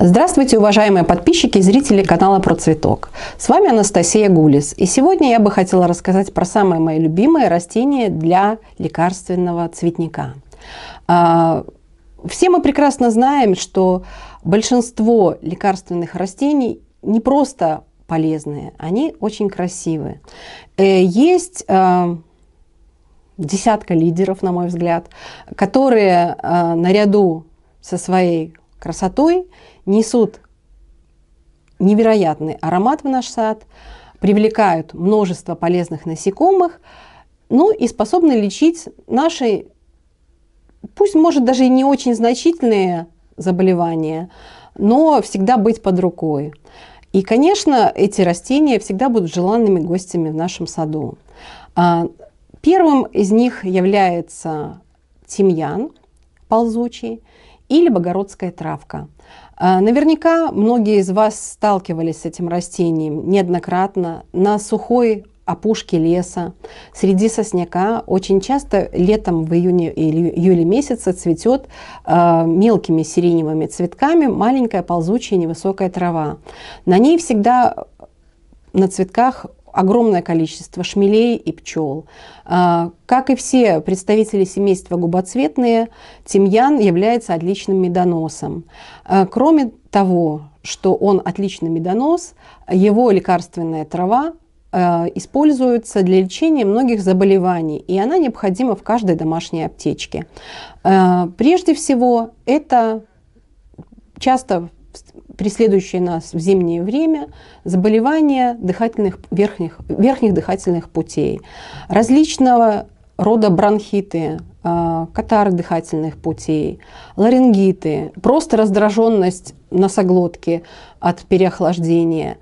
Здравствуйте, уважаемые подписчики и зрители канала Про Цветок. С вами Анастасия Гулис. И сегодня я бы хотела рассказать про самые мои любимые растения для лекарственного цветника. А, все мы прекрасно знаем, что большинство лекарственных растений не просто полезные, они очень красивые. Э, есть а, десятка лидеров, на мой взгляд, которые а, наряду со своей красотой, несут невероятный аромат в наш сад, привлекают множество полезных насекомых, ну и способны лечить наши, пусть может даже и не очень значительные заболевания, но всегда быть под рукой. И, конечно, эти растения всегда будут желанными гостями в нашем саду. А, первым из них является тимьян ползучий или богородская травка. А, наверняка многие из вас сталкивались с этим растением неоднократно на сухой опушке леса. Среди сосняка очень часто летом в июне или июле месяце цветет а, мелкими сиреневыми цветками маленькая ползучая невысокая трава. На ней всегда на цветках огромное количество шмелей и пчел. А, как и все представители семейства губоцветные, тимьян является отличным медоносом. А, кроме того, что он отличный медонос, его лекарственная трава а, используется для лечения многих заболеваний, и она необходима в каждой домашней аптечке. Прежде всего, это часто преследующие нас в зимнее время, заболевания дыхательных, верхних, верхних дыхательных путей, различного рода бронхиты, а, катары дыхательных путей, ларингиты, просто раздраженность носоглотки от переохлаждения.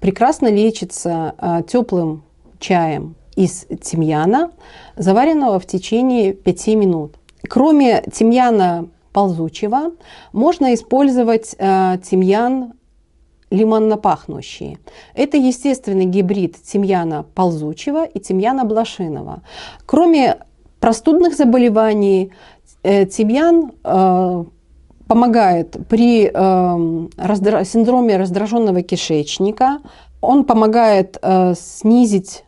Прекрасно лечится а, теплым чаем из тимьяна, заваренного в течение 5 минут. Кроме тимьяна ползучего, можно использовать э, тимьян лимонно пахнущие. Это естественный гибрид тимьяна ползучего и тимьяна блошиного. Кроме простудных заболеваний, э, тимьян э, помогает при э, раздра... синдроме раздраженного кишечника, он помогает э, снизить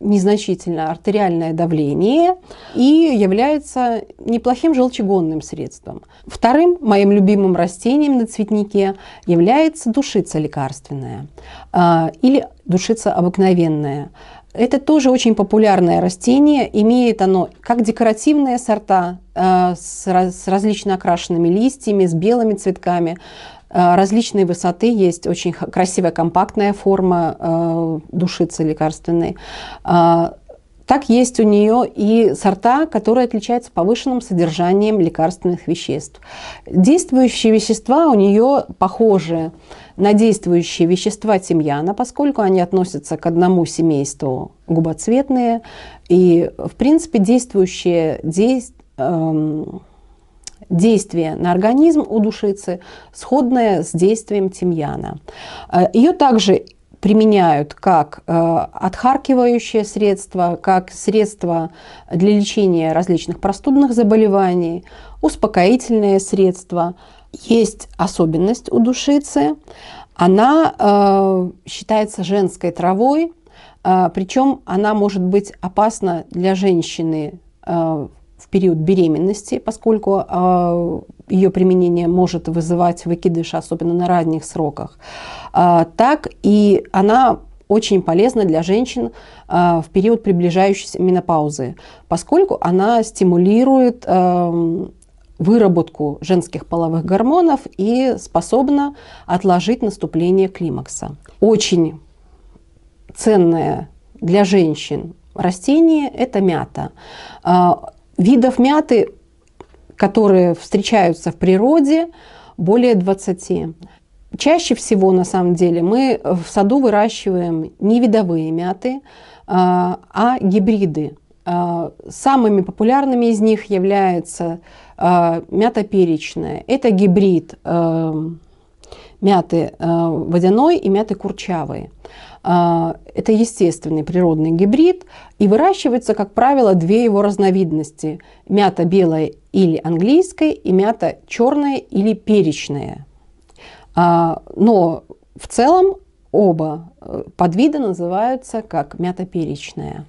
незначительное артериальное давление и является неплохим желчегонным средством. Вторым моим любимым растением на цветнике является душица лекарственная а, или душица обыкновенная. Это тоже очень популярное растение. Имеет оно как декоративные сорта а, с различно окрашенными листьями, с белыми цветками, Э, различные высоты, есть очень красивая компактная форма э, душицы лекарственной. Э, так есть у нее и сорта, которые отличаются повышенным содержанием лекарственных веществ. Действующие вещества у нее похожи на действующие вещества тимьяна, поскольку они относятся к одному семейству губоцветные. И, в принципе, действующие действия эм, действие на организм у душицы сходное с действием тимьяна. Э, Ее также применяют как э, отхаркивающее средство, как средство для лечения различных простудных заболеваний, успокоительное средство. Есть особенность у душицы. Она э, считается женской травой, причем она может быть опасна для женщины период беременности, поскольку а, ее применение может вызывать выкидыши, особенно на ранних сроках, а, так и она очень полезна для женщин а, в период приближающейся менопаузы, поскольку она стимулирует эм, выработку женских половых гормонов и способна отложить наступление климакса. Очень ценное для женщин растение – это мята. Видов мяты, которые встречаются в природе, более 20. Чаще всего, на самом деле, мы в саду выращиваем не видовые мяты, а, а гибриды. А, самыми популярными из них является а, мята перечная. Это гибрид эм, мяты э, водяной и мяты курчавые. А, это естественный природный гибрид, и выращивается, как правило, две его разновидности – мята белая или английская, и мята черная или перечная. А, но в целом оба э, подвида называются как мятоперечная.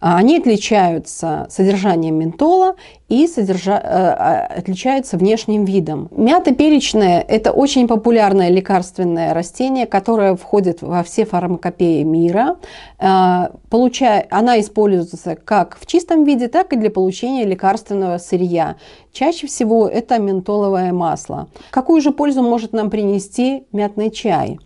Они отличаются содержанием ментола и содержа... Э, а, отличаются внешним видом. Мятоперечная – это очень популярное лекарственное растение, которое входит во все фармакопеи мира. А, Получая... Она используется как в чистом виде, так и для получения лекарственного сырья. Чаще всего это ментоловое масло. Какую же пользу может нам принести мятный чай?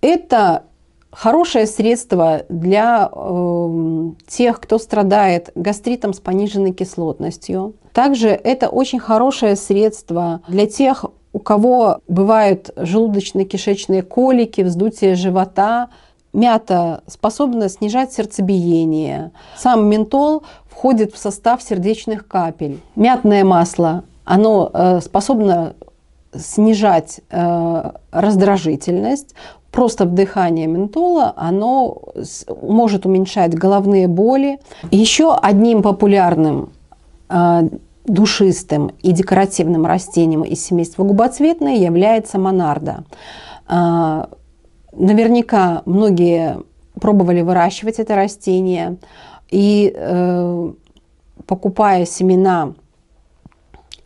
Это хорошее средство для э, тех, кто страдает гастритом с пониженной кислотностью. Также это очень хорошее средство для тех, у кого бывают желудочно-кишечные колики, вздутие живота. Мята способна снижать сердцебиение. Сам ментол входит в состав сердечных капель. Мятное масло, оно э, способно снижать э, раздражительность, просто вдыхание ментола, оно может уменьшать головные боли. Еще одним популярным э, душистым и декоративным растением из семейства губоцветной является монарда. Э, наверняка многие пробовали выращивать это растение и э, покупая семена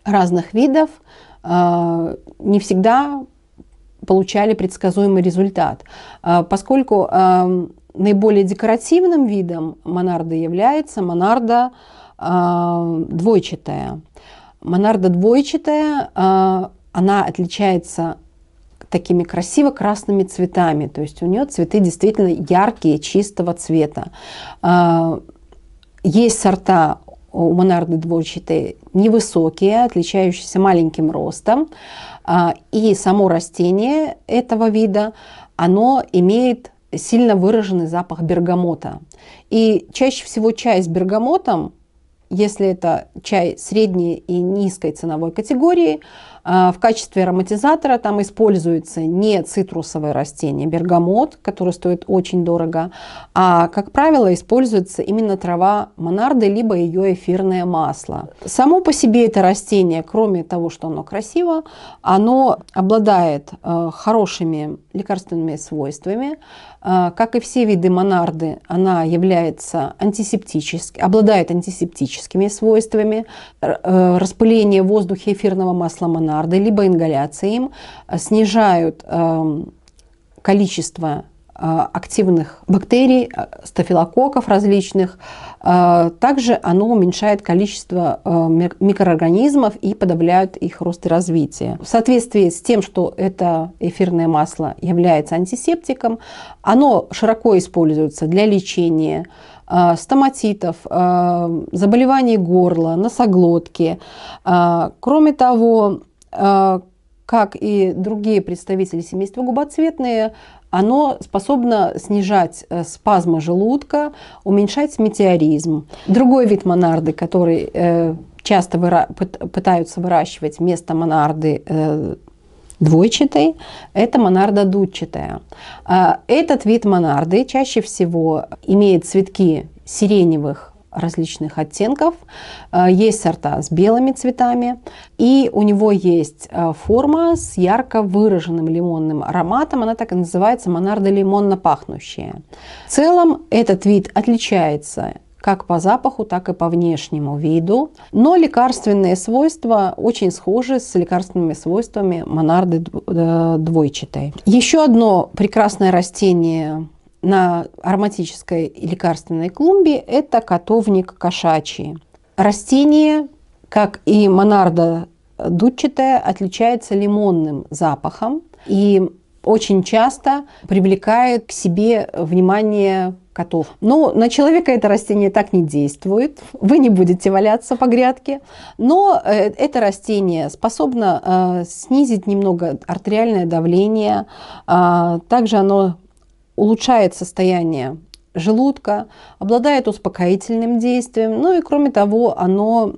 разных видов, не всегда получали предсказуемый результат, а, поскольку наиболее декоративным видом монарды является монарда двойчатая. Монарда двойчатая, а, она отличается такими красиво красными цветами, то есть у нее цветы действительно яркие, чистого цвета. А, есть сорта у монарды двойчатые невысокие, отличающиеся маленьким ростом. А, и само растение этого вида, оно имеет сильно выраженный запах бергамота. И чаще всего чай с бергамотом, если это чай средней и низкой ценовой категории, а, в качестве ароматизатора там используется не цитрусовое растение, бергамот, который стоит очень дорого, а, как правило, используется именно трава монарды, либо ее эфирное масло. Само по себе это растение, кроме того, что оно красиво, оно обладает э, хорошими лекарственными свойствами. А, как и все виды монарды, она является антисептической, обладает антисептическими свойствами. Э, распыление в воздухе эфирного масла монарды миокарда, либо ингаляции им э, снижают э, количество э, активных бактерий, стафилококков различных. Также оно уменьшает количество микроорганизмов и подавляет их рост и развитие. В соответствии с тем, что это эфирное масло является антисептиком, оно широко используется для лечения стоматитов, заболеваний горла, носоглотки. Кроме того, а, как и другие представители семейства губоцветные, оно способно снижать э, спазмы желудка, уменьшать метеоризм. Другой вид монарды, который э, часто выра пытаются выращивать вместо монарды э, двойчатой, это монарда дудчатая. А, этот вид монарды чаще всего имеет цветки сиреневых различных оттенков. Э, есть сорта с белыми цветами. И у него есть э, форма с ярко выраженным лимонным ароматом. Она так и называется монардо-лимонно пахнущая. В целом этот вид отличается как по запаху, так и по внешнему виду. Но лекарственные свойства очень схожи с лекарственными свойствами монарды э, двойчатой. Еще одно прекрасное растение на ароматической лекарственной клумбе – это котовник кошачий. Растение, как и монарда дудчатая, отличается лимонным запахом и очень часто привлекает к себе внимание котов. Но на человека это растение так не действует, вы не будете валяться по грядке, но э, это растение способно э, снизить немного артериальное давление, а, также оно улучшает состояние желудка, обладает успокоительным действием, ну и кроме того, оно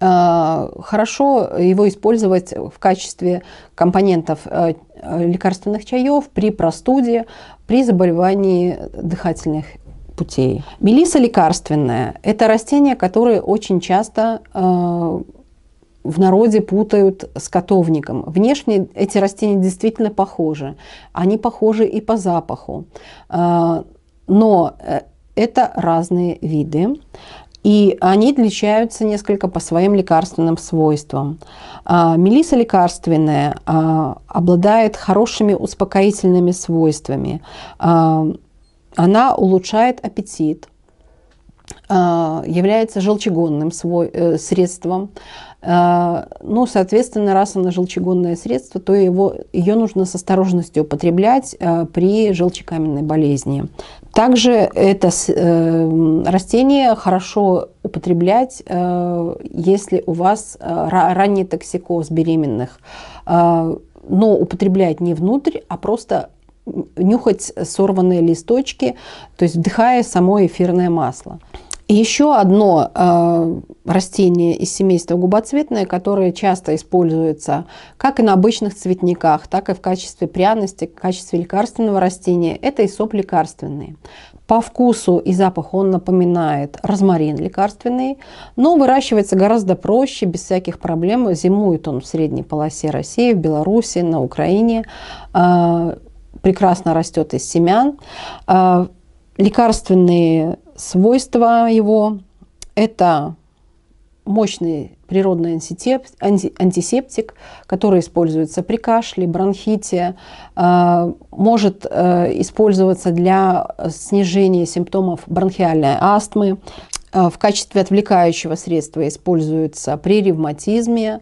э, хорошо его использовать в качестве компонентов э, э, лекарственных чаев при простуде, при заболевании дыхательных путей. Мелиса лекарственная – это растение, которое очень часто в народе путают с котовником. Внешне эти растения действительно похожи. Они похожи и по запаху. А, но э, это разные виды. И они отличаются несколько по своим лекарственным свойствам. А, Мелиса лекарственная а, обладает хорошими успокоительными свойствами. Она улучшает аппетит, а, является желчегонным свой, э, средством. А, ну, соответственно, раз оно желчегонное средство, то его, ее нужно с осторожностью употреблять а, при желчекаменной болезни. Также это э, растение хорошо употреблять, э, если у вас ранний токсикоз беременных но употреблять не внутрь, а просто нюхать сорванные листочки, то есть вдыхая само эфирное масло. И еще одно э, растение из семейства губоцветное, которое часто используется как и на обычных цветниках, так и в качестве пряности, в качестве лекарственного растения, это и соп лекарственный. По вкусу и запаху он напоминает розмарин лекарственный, но выращивается гораздо проще, без всяких проблем. Зимует он в средней полосе России, в Беларуси, на Украине. Э, прекрасно растет из семян. А, лекарственные свойства его – это мощный природный антисептик, который используется при кашле, бронхите, а, может э, использоваться для снижения симптомов бронхиальной астмы. А, в качестве отвлекающего средства используется при ревматизме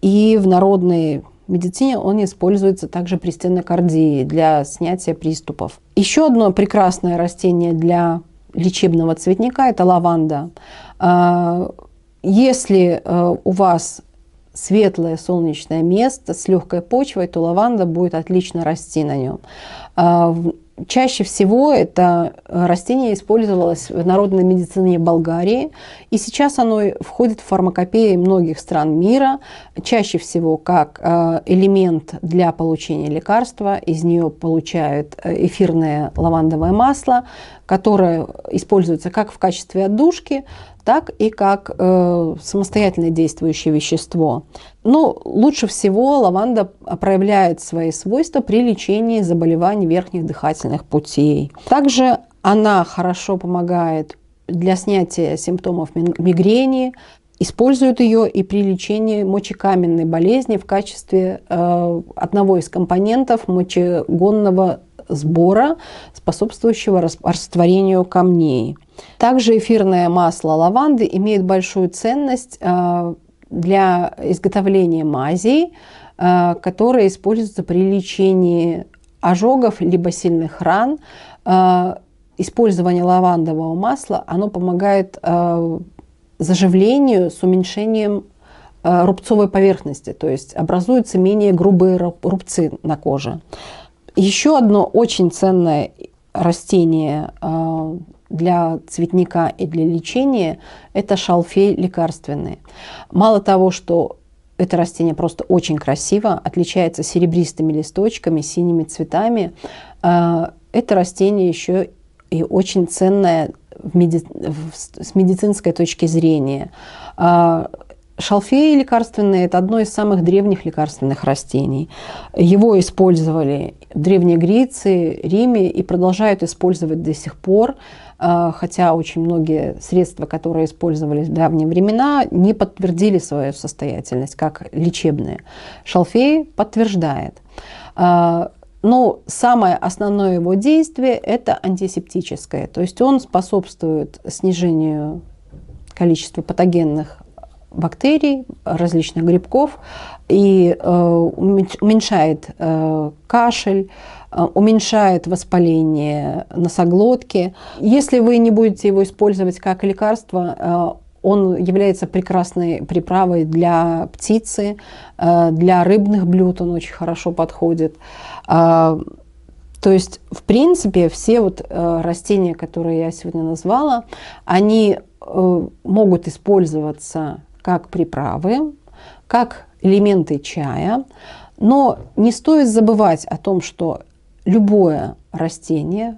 и в народной в медицине он используется также при стенокардии для снятия приступов. Еще одно прекрасное растение для лечебного цветника – это лаванда. А, если э, у вас светлое солнечное место с легкой почвой, то лаванда будет отлично расти на нем. А, Чаще всего это э, растение использовалось в народной медицине Болгарии, и сейчас оно входит в фармакопеи многих стран мира, чаще всего как э, элемент для получения лекарства, из нее получают э, эфирное лавандовое масло, которое используется как в качестве отдушки, так и как э, самостоятельно действующее вещество. Но ну, лучше всего лаванда проявляет свои свойства при лечении заболеваний верхних дыхательных путей. Также она хорошо помогает для снятия симптомов мигрени, используют ее и при лечении мочекаменной болезни в качестве э, одного из компонентов мочегонного сбора, способствующего растворению камней. Также эфирное масло лаванды имеет большую ценность э, для изготовления мазей, э, которые используются при лечении ожогов либо сильных ран. Э, использование лавандового масла, оно помогает заживлению с уменьшением рубцовой поверхности, то есть образуются менее грубые рубцы на коже. Еще одно очень ценное растение э, для цветника и для лечения – это шалфей лекарственный. Мало того, что это растение просто очень красиво, отличается серебристыми листочками, синими цветами. Э, это растение еще и очень ценное меди... с медицинской точки зрения. Э, шалфей лекарственный – это одно из самых древних лекарственных растений. Его использовали Древней Греции, Риме и продолжают использовать до сих пор, э, хотя очень многие средства, которые использовались в давние времена, не подтвердили свою состоятельность как лечебные. Шалфей подтверждает. Э, но самое основное его действие – это антисептическое. То есть он способствует снижению количества патогенных бактерий, различных грибков и э, уменьшает э, кашель, э, уменьшает воспаление носоглотки. Если вы не будете его использовать как лекарство, он является прекрасной приправой для птицы, для рыбных блюд он очень хорошо подходит. То есть, в принципе, все вот растения, которые я сегодня назвала, они могут использоваться как приправы, как элементы чая. Но не стоит забывать о том, что любое растение,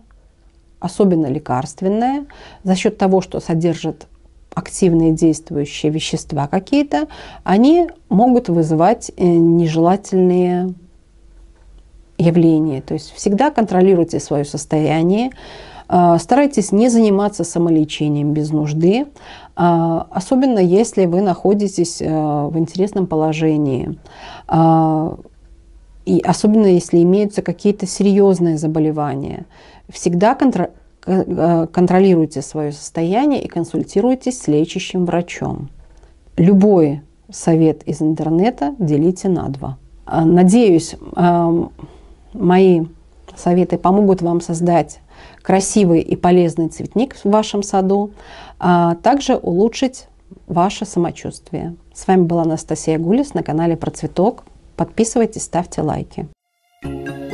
особенно лекарственное, за счет того, что содержит активные действующие вещества какие-то, они могут вызывать э, нежелательные явления. То есть всегда контролируйте свое состояние, а, старайтесь не заниматься самолечением без нужды, а, особенно если вы находитесь э, в интересном положении. А, и особенно если имеются какие-то серьезные заболевания. Всегда э, э, контролируйте свое состояние и консультируйтесь с лечащим врачом. Любой совет из интернета делите на два. Надеюсь, мои советы помогут вам создать красивый и полезный цветник в вашем саду, а также улучшить ваше самочувствие. С вами была Анастасия Гулис на канале Про Цветок. Подписывайтесь, ставьте лайки. thank you